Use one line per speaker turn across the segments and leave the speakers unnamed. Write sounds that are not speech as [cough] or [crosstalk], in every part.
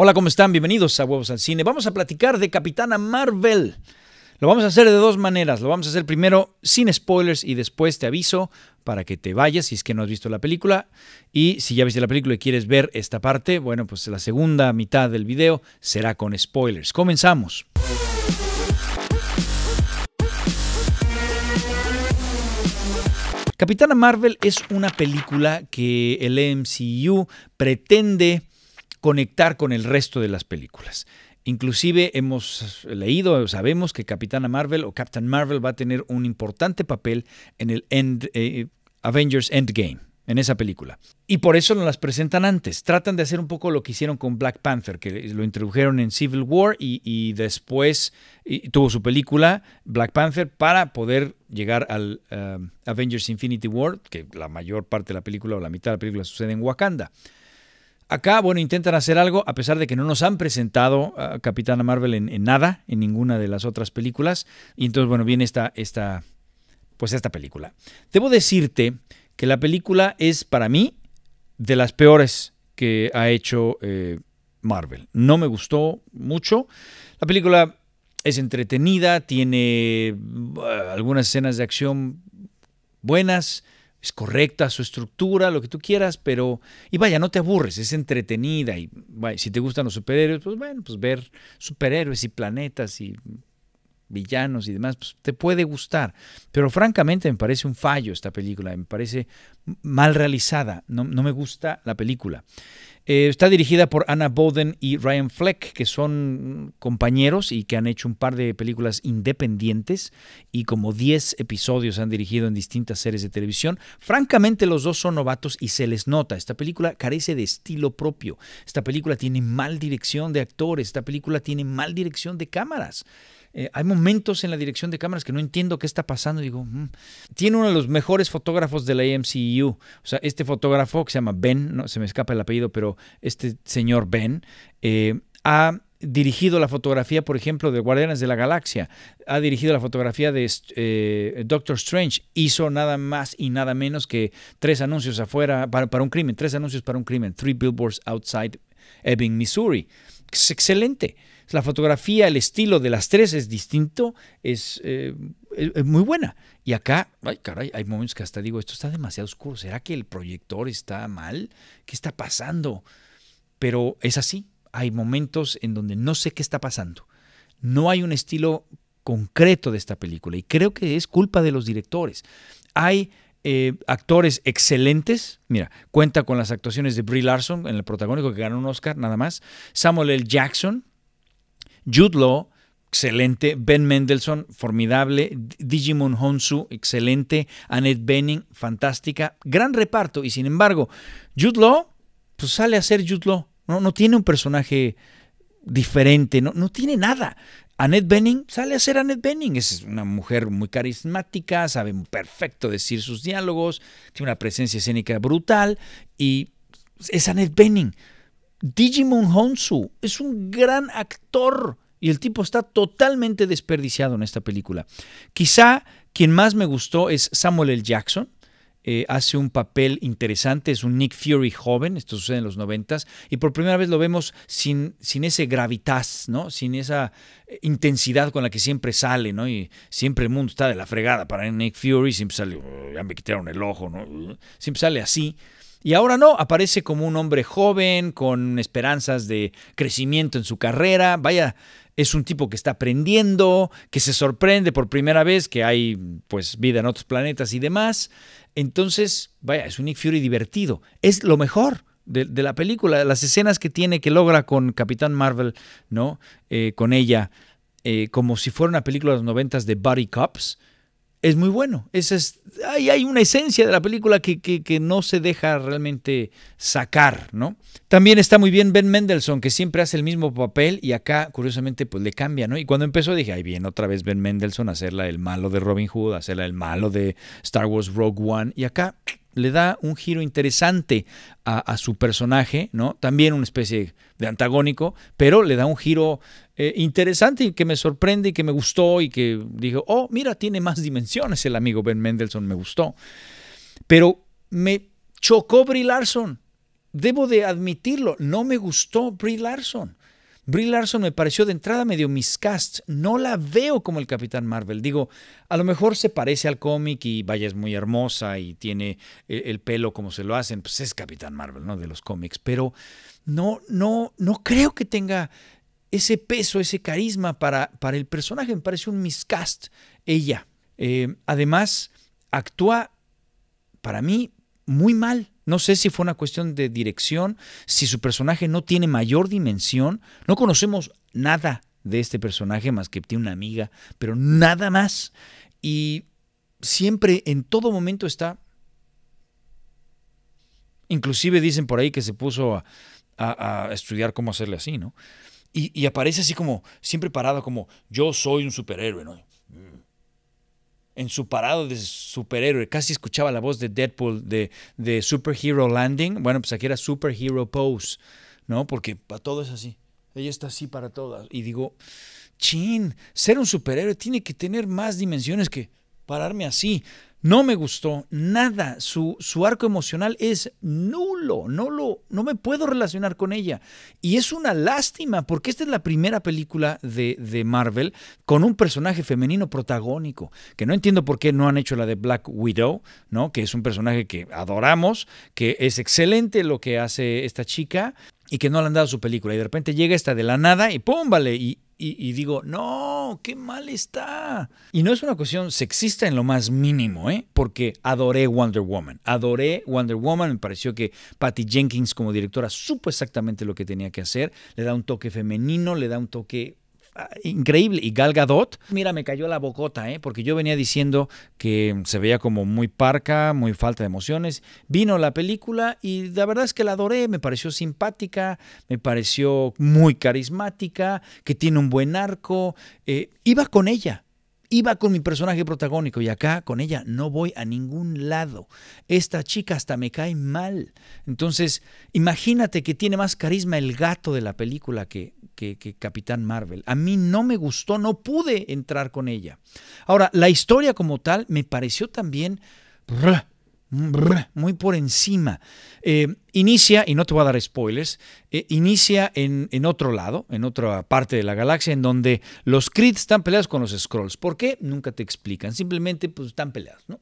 Hola, ¿cómo están? Bienvenidos a Huevos al Cine. Vamos a platicar de Capitana Marvel. Lo vamos a hacer de dos maneras. Lo vamos a hacer primero sin spoilers y después te aviso para que te vayas si es que no has visto la película. Y si ya viste la película y quieres ver esta parte, bueno, pues la segunda mitad del video será con spoilers. Comenzamos. Capitana Marvel es una película que el MCU pretende conectar con el resto de las películas. Inclusive hemos leído, sabemos que Capitana Marvel o Captain Marvel va a tener un importante papel en el eh, Avengers Endgame, en esa película. Y por eso no las presentan antes. Tratan de hacer un poco lo que hicieron con Black Panther, que lo introdujeron en Civil War y, después tuvo su película Black Panther para poder llegar al eh, Avengers Infinity War, que la mayor parte de la película o la mitad de la película sucede en Wakanda. Acá, bueno, intentan hacer algo, a pesar de que no nos han presentado a Capitana Marvel en, nada, en ninguna de las otras películas. Y entonces, bueno, viene esta, esta, pues esta película. Debo decirte que la película es para mí de las peores que ha hecho eh, Marvel. No me gustó mucho. La película es entretenida, tiene eh, algunas escenas de acción buenas, es correcta su estructura, lo que tú quieras, pero... Y vaya, no te aburres, es entretenida. Y si te gustan los superhéroes, pues bueno, pues ver superhéroes y planetas y villanos y demás, pues te puede gustar. Pero francamente me parece un fallo esta película, me parece mal realizada, no, no me gusta la película. Eh, está dirigida por Anna Bowden y Ryan Fleck, que son compañeros y que han hecho un par de películas independientes y como 10 episodios han dirigido en distintas series de televisión. Francamente, los dos son novatos y se les nota. Esta película carece de estilo propio. Esta película tiene mal dirección de actores. Esta película tiene mal dirección de cámaras. Eh, hay momentos en la dirección de cámaras que no entiendo qué está pasando. Digo, mm, tiene uno de los mejores fotógrafos de la AMCU. O sea, este fotógrafo que se llama Ben, no, se me escapa el apellido, pero este señor Ben eh, ha dirigido la fotografía, por ejemplo, de Guardianes de la Galaxia, ha dirigido la fotografía de eh, Doctor Strange, hizo nada más y nada menos que tres anuncios afuera para, para un crimen, tres anuncios para un crimen, Three Billboards Outside Ebbing, Missouri. Es excelente la fotografía, el estilo de las tres es distinto, eh, es, muy buena. Y acá, ay, caray, hay momentos que hasta digo, esto está demasiado oscuro, ¿será que el proyector está mal? ¿Qué está pasando? Pero es así, hay momentos en donde no sé qué está pasando. No hay un estilo concreto de esta película y creo que es culpa de los directores. Hay eh, actores excelentes. Mira, cuenta con las actuaciones de Brie Larson en el protagónico que ganó un Oscar, nada más. Samuel L. Jackson, Jude Law, excelente. Ben Mendelssohn, formidable. Digimon Honsu, excelente. Annette Bening, fantástica. Gran reparto. Y sin embargo, Jude Law, pues sale a ser Jude Law. No, no tiene un personaje diferente, no, no tiene nada. Annette Benning sale a ser Annette Benning. Es una mujer muy carismática, sabe perfecto decir sus diálogos, tiene una presencia escénica brutal y es Annette Benning. Digimon Honsu es un gran actor y el tipo está totalmente desperdiciado en esta película. Quizá quien más me gustó es Samuel L. Jackson. Eh, hace un papel interesante, es un Nick Fury joven, esto sucede en los noventas, y por primera vez lo vemos sin, sin ese gravitas, ¿no? sin esa eh, intensidad con la que siempre sale, ¿no? y siempre el mundo está de la fregada para Nick Fury, siempre sale, ya me quitaron el ojo, ¿no? siempre sale así, y ahora no, aparece como un hombre joven, con esperanzas de crecimiento en su carrera. Vaya, es un tipo que está aprendiendo, que se sorprende por primera vez que hay pues vida en otros planetas y demás. Entonces, vaya, es un Nick Fury divertido. Es lo mejor. De, la película, las escenas que tiene, que logra con Capitán Marvel, ¿no? Eh, con ella, eh, como si fuera una película de los noventas de Buddy Cops, es muy bueno. es, hay, hay, una esencia de la película que, que, no se deja realmente sacar, ¿no? También está muy bien Ben Mendelssohn, que siempre hace el mismo papel y acá, curiosamente, pues le cambia, ¿no? Y cuando empezó dije, ahí bien otra vez Ben Mendelssohn a hacerla el malo de Robin Hood, a hacerla el malo de Star Wars Rogue One y acá le da un giro interesante a, a, su personaje, ¿no? También una especie de antagónico, pero le da un giro eh, interesante y que me sorprende y que me gustó y que dije, oh, mira, tiene más dimensiones el amigo Ben Mendelssohn, me gustó. Pero me chocó Brie Larson. Debo de admitirlo, no me gustó Brie Larson. Brie Larson me pareció de entrada medio miscast. No la veo como el Capitán Marvel. Digo, a lo mejor se parece al cómic y vaya, es muy hermosa y tiene eh, el pelo como se lo hacen. Pues es Capitán Marvel, ¿no? De los cómics. Pero no, no, no creo que tenga ese peso, ese carisma para, para el personaje. Me parece un miscast ella. Eh, además, actúa para mí muy mal. No sé si fue una cuestión de dirección, si su personaje no tiene mayor dimensión. No conocemos nada de este personaje más que tiene una amiga, pero nada más. Y siempre, en todo momento está... Inclusive dicen por ahí que se puso a, a estudiar cómo hacerle así, ¿no? Y, aparece así como, siempre parado, como yo soy un superhéroe, ¿no? Mm. En su parado de superhéroe, casi escuchaba la voz de Deadpool de, de Superhero Landing. Bueno, pues aquí era Superhero Pose, ¿no? Porque para todo es así. Ella está así para todas. Y digo, chin, ser un superhéroe tiene que tener más dimensiones que pararme así. No me gustó nada. Su, su arco emocional es nulo. No, lo, no me puedo relacionar con ella. Y es una lástima porque esta es la primera película de, de Marvel con un personaje femenino protagónico. Que no entiendo por qué no han hecho la de Black Widow, ¿no? Que es un personaje que adoramos, que es excelente lo que hace esta chica y que no le han dado su película. Y de repente llega esta de la nada y ¡pum! Vale, y, y, digo, no, qué mal está. Y no es una cuestión sexista en lo más mínimo, ¿eh? porque adoré Wonder Woman. Adoré Wonder Woman, me pareció que Patty Jenkins como directora supo exactamente lo que tenía que hacer. Le da un toque femenino, le da un toque increíble. Y Gal Gadot, mira, me cayó la bocota, ¿eh? porque yo venía diciendo que se veía como muy parca, muy falta de emociones. Vino la película y la verdad es que la adoré, me pareció simpática, me pareció muy carismática, que tiene un buen arco. Eh, iba con ella, iba con mi personaje protagónico y acá con ella no voy a ningún lado. Esta chica hasta me cae mal. Entonces, imagínate que tiene más carisma el gato de la película que que, Capitán Marvel. A mí no me gustó, no pude entrar con ella. Ahora, la historia como tal me pareció también muy por encima. Eh, inicia, y no te voy a dar spoilers, eh, inicia en, otro lado, en otra parte de la galaxia, en donde los Kree están peleados con los Scrolls. ¿Por qué? Nunca te explican, simplemente pues, están peleados. ¿no?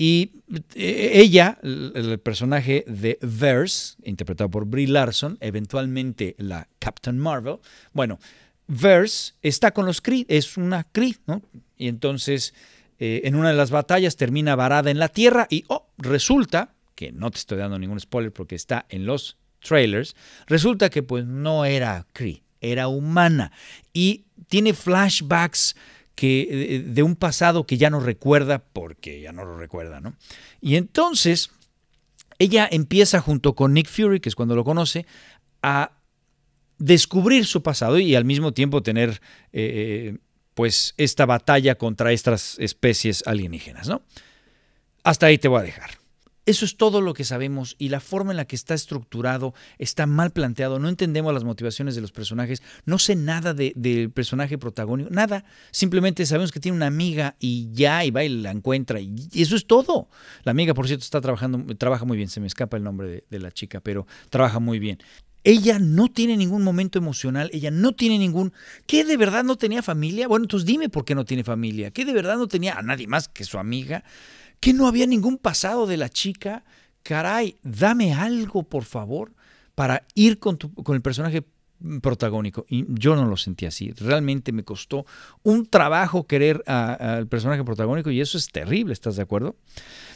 Y eh, ella, el personaje de Verse, interpretado por Brie Larson, eventualmente la Captain Marvel, bueno, Verse está con los Kree, es una Kree, ¿no? Y entonces eh, en una de las batallas termina varada en la Tierra y, oh, resulta, que no te estoy dando ningún spoiler porque está en los trailers, resulta que pues no era Kree, era humana y tiene flashbacks que, eh, eh, de un pasado que ya no recuerda porque ya no lo recuerda, ¿no? Y entonces ella empieza junto con Nick Fury, que es cuando lo conoce, a descubrir su pasado y al mismo tiempo tener eh, pues esta batalla contra estas especies alienígenas, ¿no? Hasta ahí te voy a dejar. Eso es todo lo que sabemos y la forma en la que está estructurado está mal planteado. No entendemos las motivaciones de los personajes. No sé nada del personaje protagónico, nada. Simplemente sabemos que tiene una amiga y ya, y va y la encuentra. Y eso es todo. La amiga, por cierto, está trabajando, trabaja muy bien. Se me escapa el nombre de, de la chica, pero trabaja muy bien. Ella no tiene ningún momento emocional, ella no tiene ningún... ¿Qué de verdad no tenía familia? Bueno, entonces dime por qué no tiene familia. ¿Qué de verdad no tenía a nadie más que su amiga? que no había ningún pasado de la chica. Caray, dame algo, por favor, para ir con, con el personaje protagónico. Y yo no lo sentí así. Realmente me costó un trabajo querer al personaje protagónico y eso es terrible, ¿estás de acuerdo?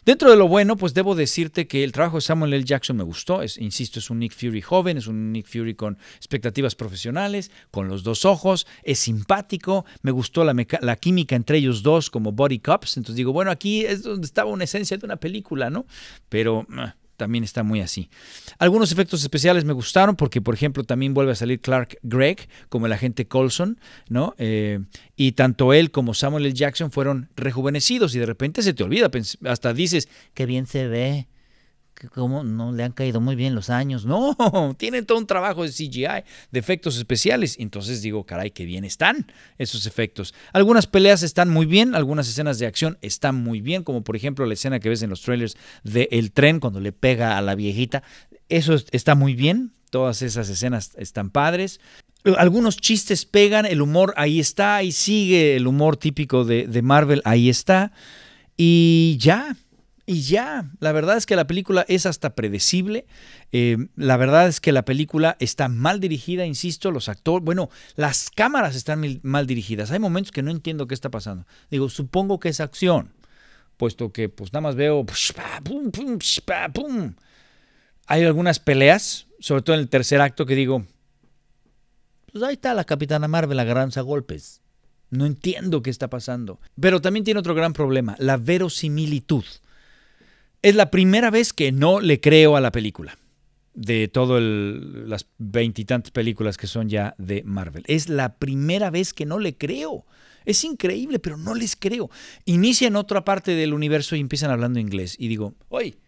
Dentro de lo bueno, pues debo decirte que el trabajo de Samuel L. Jackson me gustó. Es, insisto, es un Nick Fury joven, es un Nick Fury con expectativas profesionales, con los dos ojos, es simpático, me gustó la, química entre ellos dos como body cups. Entonces digo, bueno, aquí es donde estaba una esencia de una película, ¿no? Pero... Ah, también está muy así. Algunos efectos especiales me gustaron porque, por ejemplo, también vuelve a salir Clark Gregg como el agente Colson, ¿no? Eh, y tanto él como Samuel L. Jackson fueron rejuvenecidos y de repente se te olvida, hasta dices, qué bien se ve, cómo no le han caído muy bien los años. [laughs] No, tienen todo un trabajo de CGI, de efectos especiales. Entonces digo, caray, qué bien están esos efectos. Algunas peleas están muy bien, algunas escenas de acción están muy bien, como por ejemplo la escena que ves en los trailers de el tren cuando le pega a la viejita. Eso está muy bien. Todas esas escenas están padres. Algunos chistes pegan, el humor ahí está, ahí sigue el humor típico de, de Marvel, ahí está. Y ya, y ya, la verdad es que la película es hasta predecible, eh, la verdad es que la película está mal dirigida, insisto, los actores, bueno, las cámaras están mal dirigidas, hay momentos que no entiendo qué está pasando. Digo, supongo que es acción, puesto que pues nada más veo... Pues, hay algunas peleas, sobre todo en el tercer acto, que digo, pues ahí está la Capitana Marvel la golpes. No entiendo qué está pasando. Pero también tiene otro gran problema, la verosimilitud. Es la primera vez que no le creo a la película de todas las veintitantas películas que son ya de Marvel. Es la primera vez que no le creo. Es increíble, pero no les creo. Inicia en otra parte del universo y empiezan hablando inglés. Y digo, oye,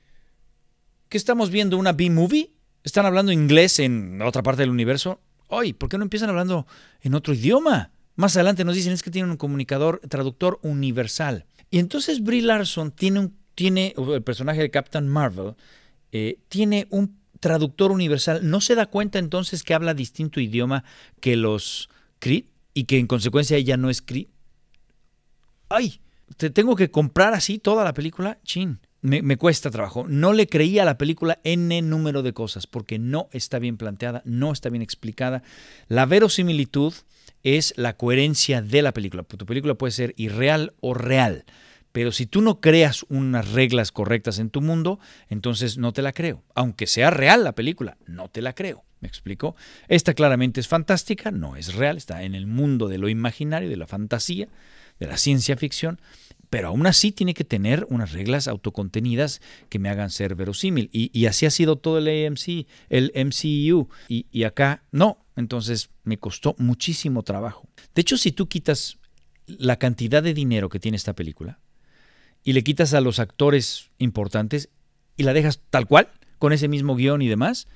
¿qué estamos viendo? ¿Una B-movie? ¿Están hablando inglés en otra parte del universo? ¡Oy! ¿por qué no empiezan hablando en otro idioma? Más adelante nos dicen es que tienen un comunicador, traductor universal. Y entonces Brie Larson tiene un tiene, el personaje de Captain Marvel, eh, tiene un traductor universal. ¿No se da cuenta entonces que habla distinto idioma que los Kree y que en consecuencia ella no es Kree? ¡Ay! ¿Te tengo que comprar así toda la película? ¡Chin! Me, me, cuesta trabajo. No le creía a la película N número de cosas porque no está bien planteada, no está bien explicada. La verosimilitud es la coherencia de la película. Tu película puede ser irreal o real. Pero si tú no creas unas reglas correctas en tu mundo, entonces no te la creo. Aunque sea real la película, no te la creo. ¿Me explico? Esta claramente es fantástica, no es real, está en el mundo de lo imaginario, de la fantasía, de la ciencia ficción, pero aún así tiene que tener unas reglas autocontenidas que me hagan ser verosímil. Y, así ha sido todo el AMC, el MCU, y acá no. Entonces me costó muchísimo trabajo. De hecho, si tú quitas la cantidad de dinero que tiene esta película, y le quitas a los actores importantes y la dejas tal cual, con ese mismo guión y demás,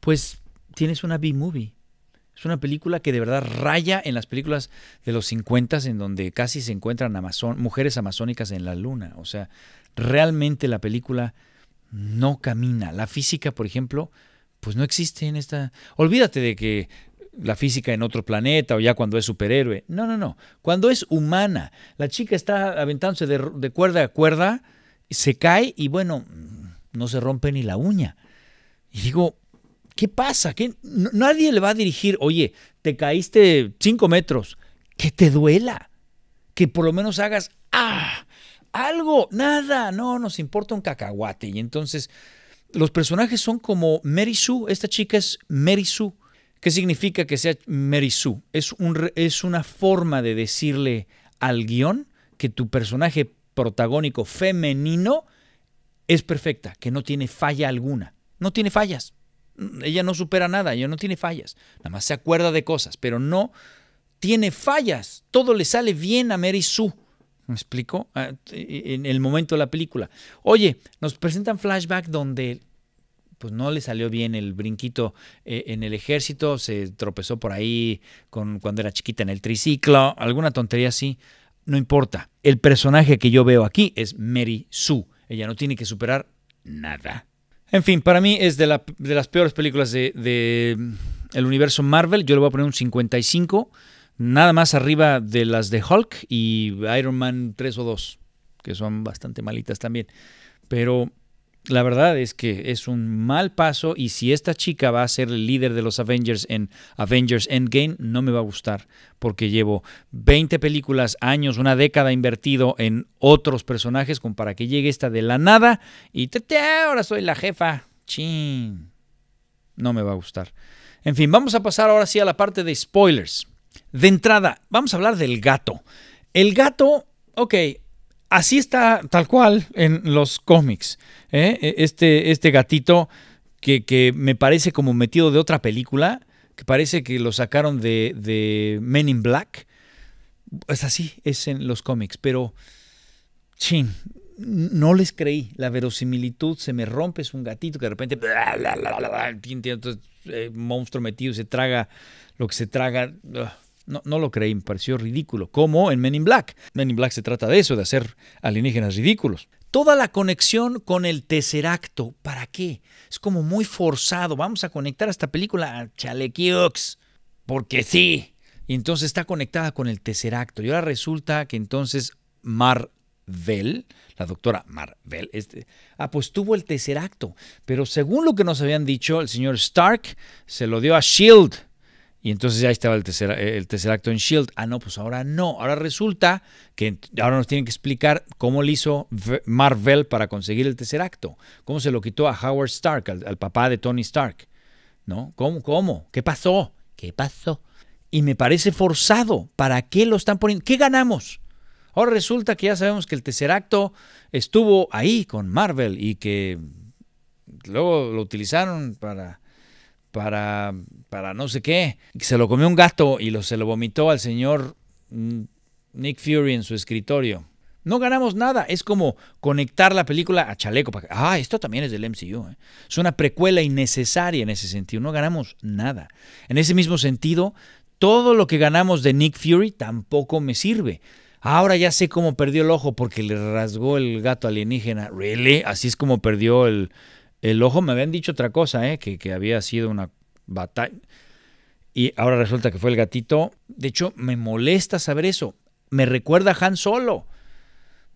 pues tienes una B-movie. Es una película que de verdad raya en las películas de los 50 en donde casi se encuentran mujeres amazónicas en la luna. O sea, realmente la película no camina. La física, por ejemplo, pues no existe en esta. Olvídate de que la física en otro planeta o ya cuando es superhéroe. No, no, no. Cuando es humana, la chica está aventándose de, de cuerda a cuerda, se cae y bueno, no se rompe ni la uña. Y digo, ¿qué pasa? Nadie le va a dirigir, oye, te caíste cinco metros, que te duela, que por lo menos hagas, ah, algo, nada, no, nos importa un cacahuate. Y entonces, los personajes son como Mary Sue, esta chica es Mary Sue, ¿Qué significa que sea Merisú? Es, es una forma de decirle al guión que tu personaje protagónico femenino es perfecta, que no tiene falla alguna. No tiene fallas. Ella no supera nada, ella no tiene fallas. Nada más se acuerda de cosas, pero no tiene fallas. Todo le sale bien a Mary Sue. ¿Me explico? Ah, en el momento de la película. Oye, nos presentan flashback donde pues no le salió bien el brinquito eh, en el ejército, se tropezó por ahí con, cuando era chiquita en el triciclo, alguna tontería así, no importa. El personaje que yo veo aquí es Mary Sue. Ella no tiene que superar nada. En fin, para mí es de, las peores películas de, mm, el universo Marvel. Yo le voy a poner un 55, nada más arriba de las de Hulk y Iron Man 3 o 2, que son bastante malitas también. Pero la verdad es que es un mal paso y si esta chica va a ser el líder de los Avengers en Avengers Endgame, no me va a gustar porque llevo 20 películas, años, una década invertido en otros personajes con para que llegue esta de la nada y ahora soy la jefa. Chin. No me va a gustar. En fin, vamos a pasar ahora sí a la parte de spoilers. De entrada, vamos a hablar del gato. El gato, ok, así está tal cual en los cómics. Este, este gatito que, que, me parece como metido de otra película, que parece que lo sacaron de, de Men in Black. Es así, es en los cómics, pero chin, no les creí. La verosimilitud se me rompe, es un gatito que de repente, monstruo metido, se traga lo que se traga. No, no, lo creí, me pareció ridículo. Como en Men in Black. Men in Black se trata de eso, de hacer alienígenas ridículos. Toda la conexión con el Tesseracto, ¿para qué? Es como muy forzado. Vamos a conectar a esta película a Chalequiux, porque sí. Y entonces está conectada con el Tesseracto. Y ahora resulta que entonces Marvel, la doctora Marvel, este, ah, pues tuvo el Tesseracto. Pero según lo que nos habían dicho, el señor Stark se lo dio a Shield y entonces ya estaba el tercer, el tercer acto en Shield. Ah, no, pues ahora no. Ahora resulta que ahora nos tienen que explicar cómo le hizo Marvel para conseguir el tercer acto. Cómo se lo quitó a Howard Stark, al, al papá de Tony Stark. ¿No? ¿Cómo? ¿Cómo? ¿Qué pasó? ¿Qué pasó? Y me parece forzado. ¿Para qué lo están poniendo? ¿Qué ganamos? Ahora resulta que ya sabemos que el tercer acto estuvo ahí con Marvel y que luego lo utilizaron para para, para no sé qué. Se lo comió un gato y lo, se lo vomitó al señor mm, Nick Fury en su escritorio. No ganamos nada. Es como conectar la película a Chaleco. Ah, esto también es del MCU. ¿eh? Es una precuela innecesaria en ese sentido. No ganamos nada. En ese mismo sentido, todo lo que ganamos de Nick Fury tampoco me sirve. Ahora ya sé cómo perdió el ojo porque le rasgó el gato alienígena. ¿Really? Así es como perdió el, el ojo me habían dicho otra cosa, ¿eh? que, había sido una batalla. Y ahora resulta que fue el gatito. De hecho, me molesta saber eso. Me recuerda a Han Solo.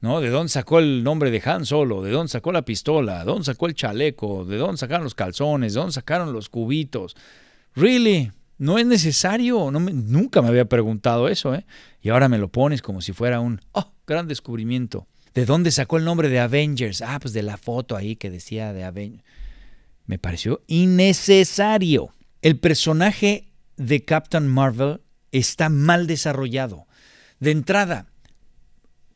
¿No? ¿De dónde sacó el nombre de Han Solo? ¿De dónde sacó la pistola? ¿De dónde sacó el chaleco? ¿De dónde sacaron los calzones? ¿De dónde sacaron los cubitos? Really, no es necesario. nunca me había preguntado eso, ¿eh? Y ahora me lo pones como si fuera un oh, gran descubrimiento. ¿de dónde sacó el nombre de Avengers? Ah, pues de la foto ahí que decía de Avengers. Me pareció innecesario. El personaje de Captain Marvel está mal desarrollado. De entrada,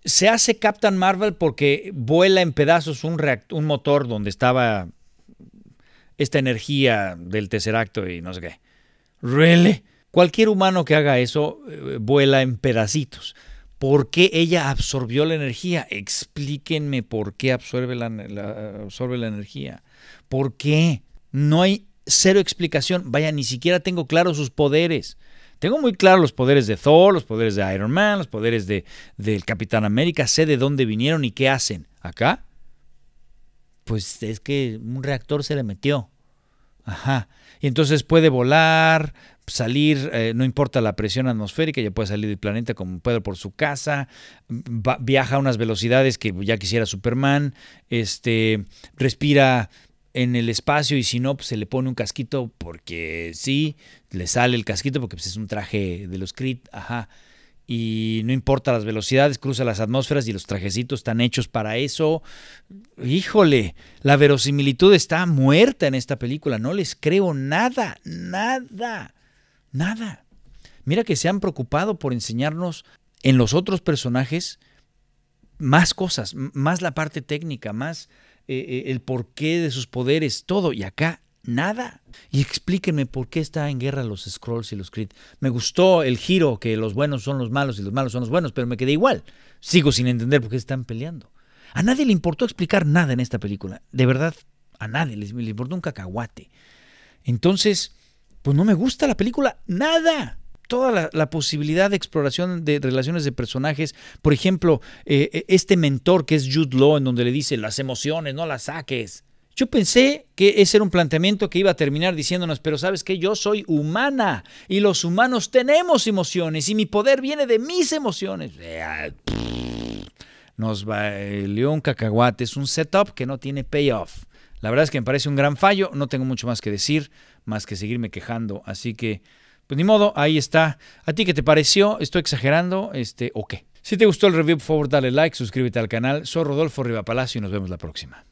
se hace Captain Marvel porque vuela en pedazos un, motor donde estaba esta energía del tercer y no sé qué. ¿Really? Cualquier humano que haga eso eh, vuela en pedacitos. ¿Por qué ella absorbió la energía? Explíquenme por qué absorbe la, absorbe la energía. ¿Por qué? No hay cero explicación. Vaya, ni siquiera tengo claro sus poderes. Tengo muy claro los poderes de Thor, los poderes de Iron Man, los poderes del de, Capitán América. Sé de dónde vinieron y qué hacen. ¿Acá? Pues es que un reactor se le metió. Ajá. Y entonces puede volar, salir, eh, no importa la presión atmosférica, ya puede salir del planeta como puede por su casa, viaja a unas velocidades que ya quisiera Superman, este, respira en el espacio y si no, pues se le pone un casquito porque sí, le sale el casquito porque pues, es un traje de los Creed, ajá y no importa las velocidades, cruza las atmósferas y los trajecitos están hechos para eso. Híjole, la verosimilitud está muerta en esta película, no les creo nada, nada, nada. Mira que se han preocupado por enseñarnos en los otros personajes más cosas, más la parte técnica, más eh, eh, el porqué de sus poderes, todo, y acá nada. Y explíquenme por qué está en guerra los Scrolls y los Creed. Me gustó el giro que los buenos son los malos y los malos son los buenos, pero me quedé igual. Sigo sin entender por qué están peleando. A nadie le importó explicar nada en esta película. De verdad, a nadie le importó un cacahuate. Entonces, pues no me gusta la película nada. Toda la, posibilidad de exploración de relaciones de personajes. Por ejemplo, eh, eh, este mentor que es Jude Law, en donde le dice las emociones, no las saques. Yo pensé que ese era un planteamiento que iba a terminar diciéndonos, pero sabes que yo soy humana y los humanos tenemos emociones y mi poder viene de mis emociones. Nos valió eh, un cacahuate, es un setup que no tiene payoff. La verdad es que me parece un gran fallo, no tengo mucho más que decir, más que seguirme quejando, así que pues ni modo, ahí está. ¿A ti qué te pareció? ¿Estoy exagerando? Este, ¿O qué? Si te gustó el review, por favor dale like, suscríbete al canal. Soy Rodolfo Riva Palacio y nos vemos la próxima.